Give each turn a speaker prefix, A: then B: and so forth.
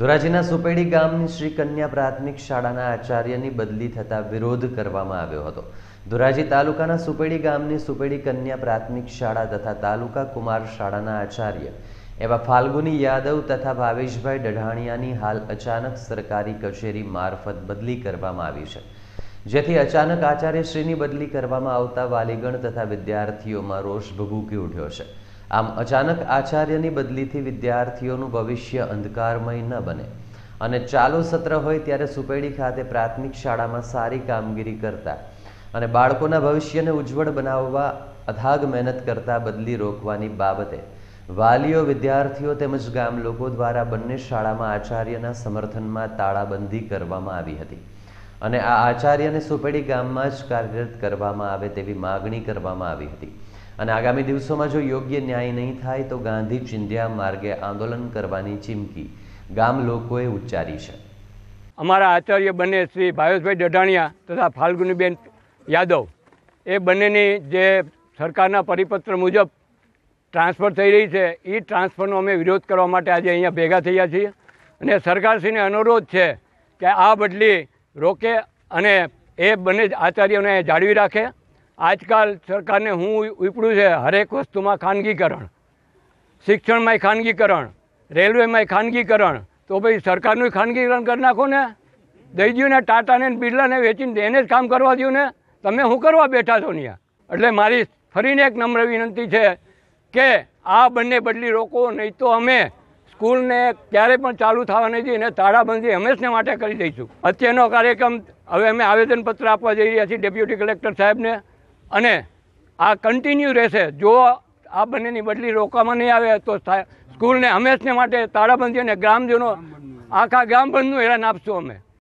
A: ધોરાજીના સુપેડી ગામની શ્રી કન્યા પ્રાથમિક શાળાના આચાર્યની બદલી થતા વિરોધ કરવામાં આવ્યો હતો ધોરાજી તાલુકાના સુપેડી ગામની સુપેડી કન્યા પ્રાથમિક શાળા તથા તાલુકા કુમાર શાળાના આચાર્ય એવા ફાલ્ગુની યાદવ તથા ભાવેશભાઈ ડઢાણિયાની હાલ અચાનક સરકારી કચેરી મારફત બદલી કરવામાં આવી છે જેથી અચાનક આચાર્યશ્રીની બદલી કરવામાં આવતા વાલીગણ તથા વિદ્યાર્થીઓમાં રોષ ભગૂકી ઉઠ્યો છે આમ અચાનક આચાર્યની બદલીથી વિદ્યાર્થીઓનું ભવિષ્ય અંધકારમય ન બને અને ચાલુ સત્ર હોય ત્યારે સુપેડી ખાતે પ્રાથમિક શાળામાં સારી કામગીરી કરતા અને બાળકોના ભવિષ્યને ઉજ્જવળ બનાવવા અધાગ મહેનત કરતા બદલી રોકવાની બાબતે વાલીઓ વિદ્યાર્થીઓ તેમજ ગામ લોકો દ્વારા બંને શાળામાં આચાર્યના સમર્થનમાં તાળાબંધી કરવામાં આવી હતી અને આ આચાર્યને સુપેડી ગામમાં જ કાર્યરત કરવામાં આવે તેવી માગણી કરવામાં આવી હતી અને આગામી દિવસોમાં જો યોગ્ય ન્યાય નહીં થાય તો ગાંધી ચિંધ્યા માર્ગે આંદોલન કરવાની ચીમકી ગામ લોકોએ ઉચ્ચારી છે
B: અમારા આચાર્ય બંને શ્રી ભાવેશભાઈ દઢાણિયા તથા ફાલ્ગુનીબેન યાદવ એ બંનેની જે સરકારના પરિપત્ર મુજબ ટ્રાન્સફર થઈ રહી છે એ ટ્રાન્સફરનો અમે વિરોધ કરવા માટે આજે અહીંયા ભેગા થયા છીએ અને સરકારશ્રીને અનુરોધ છે કે આ બદલી રોકે અને એ બંને આચાર્યોને જાળવી રાખે આજકાલ સરકારને હું વિપડું છે હરેક વસ્તુમાં ખાનગીકરણ શિક્ષણમાંય ખાનગીકરણ રેલવેમાંય ખાનગીકરણ તો ભાઈ સરકારનું ખાનગીકરણ કરી નાખો ને દઈ દઉં ને ટાટાને બિરલાને વેચીને એને જ કામ કરવા દઉં ને તમે શું કરવા બેઠા છો ત્યાં એટલે મારી ફરીને એક નમ્ર વિનંતી છે કે આ બંને બદલી રોકો નહીં તો અમે સ્કૂલને ક્યારે પણ ચાલુ થવા નહીં અને તાળાબંધી હંમેશને માટે કરી દઈશું અત્યારનો કાર્યક્રમ હવે અમે આવેદનપત્ર આપવા જઈ રહ્યા છીએ ડેપ્યુટી કલેક્ટર સાહેબને અને આ કન્ટિન્યુ રહેશે જો આ બંનેની બદલી રોકવામાં નહીં આવે તો સ્કૂલને હંમેશને માટે તાળાબંધી અને ગ્રામજનો આખા ગામ બંધનું હેરાન આપશું અમે